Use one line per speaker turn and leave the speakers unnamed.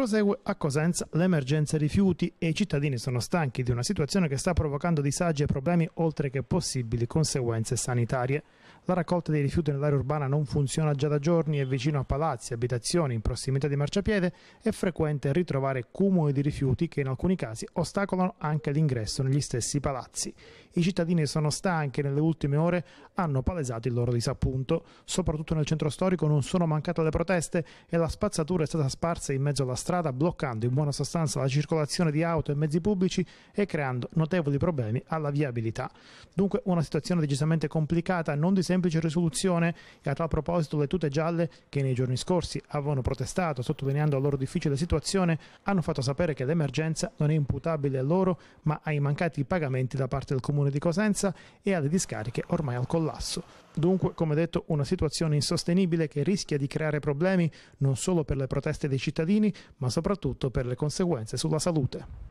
Prosegue a Cosenza l'emergenza rifiuti e i cittadini sono stanchi di una situazione che sta provocando disagi e problemi oltre che possibili conseguenze sanitarie. La raccolta dei rifiuti nell'area urbana non funziona già da giorni, e vicino a palazzi, abitazioni, in prossimità di marciapiede, è frequente ritrovare cumuli di rifiuti che in alcuni casi ostacolano anche l'ingresso negli stessi palazzi. I cittadini sono stanchi e nelle ultime ore hanno palesato il loro disappunto. Soprattutto nel centro storico non sono mancate le proteste e la spazzatura è stata sparsa in mezzo alla strada strada bloccando in buona sostanza la circolazione di auto e mezzi pubblici e creando notevoli problemi alla viabilità. Dunque una situazione decisamente complicata, non di semplice risoluzione e a tal proposito le tute gialle che nei giorni scorsi avevano protestato sottolineando la loro difficile situazione hanno fatto sapere che l'emergenza non è imputabile a loro ma ai mancati pagamenti da parte del comune di Cosenza e alle discariche ormai al collasso. Dunque, come detto, una situazione insostenibile che rischia di creare problemi non solo per le proteste dei cittadini, ma soprattutto per le conseguenze sulla salute.